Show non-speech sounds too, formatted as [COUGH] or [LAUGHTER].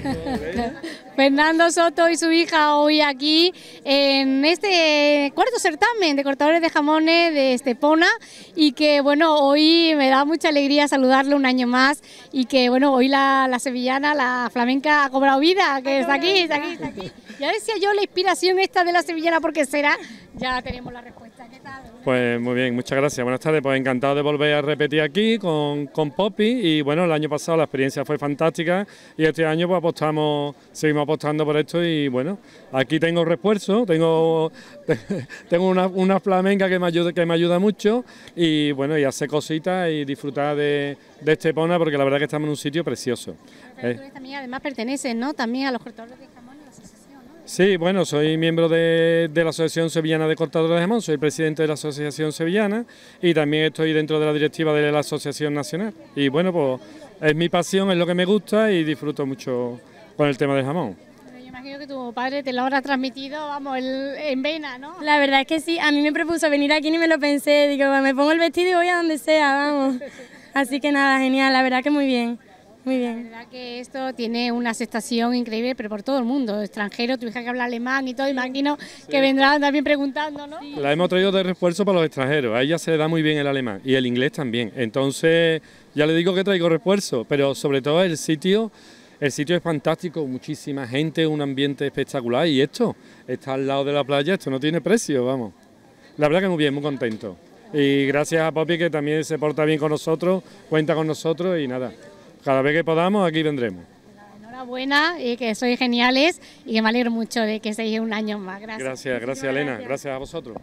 [LAUGHS] Fernando Soto y su hija hoy aquí en este cuarto certamen de cortadores de jamones de Estepona y que bueno, hoy me da mucha alegría saludarlo un año más y que bueno, hoy la, la sevillana, la flamenca ha cobrado vida, que está aquí, está aquí, está aquí. Ya decía yo la inspiración esta de la sevillana porque será, ya tenemos la respuesta. Pues muy bien, muchas gracias. Buenas tardes, pues encantado de volver a repetir aquí con, con Poppy y bueno, el año pasado la experiencia fue fantástica y este año pues apostamos, seguimos apostando por esto y bueno, aquí tengo refuerzo, tengo, [LAUGHS] tengo una, flamenca que me, ayuda, que me ayuda mucho y bueno, y hacer cositas y disfrutar de, de este pona porque la verdad que estamos en un sitio precioso. además pertenecen, ¿no? También a los cortadores Sí, bueno, soy miembro de, la Asociación Sevillana de Cortadores de Jamón, soy presidente de la Asociación Sevillana y también estoy dentro de la directiva de la Asociación Nacional. Y bueno, pues es mi pasión, es lo que me gusta y disfruto mucho con el tema del jamón. yo imagino que tu padre te lo habrá transmitido, vamos, en vena, ¿no? La verdad es que sí, a mí me propuso venir aquí ni me lo pensé, digo, me pongo el vestido y voy a donde sea, vamos. [LAUGHS] Así que nada, genial, la verdad que muy bien muy bien. La verdad que esto tiene una aceptación increíble, pero por todo el mundo, extranjeros, tu hija que habla alemán y todo, imagino que vendrán también preguntando, ¿no? La hemos traído de refuerzo para los extranjeros, a ella se le da muy bien el alemán y el inglés también, entonces ya le digo que traigo refuerzo, pero sobre todo el sitio... El sitio es fantástico, muchísima gente, un ambiente espectacular y esto está al lado de la playa, esto no tiene precio, vamos. La verdad que muy bien, muy contento. Y gracias a Poppy que también se porta bien con nosotros, cuenta con nosotros y nada, cada vez que podamos, aquí vendremos. Enhorabuena, y eh, que sois geniales y que me alegro mucho de que seáis un año más. Gracias. Gracias, gracias Elena, gracias a vosotros.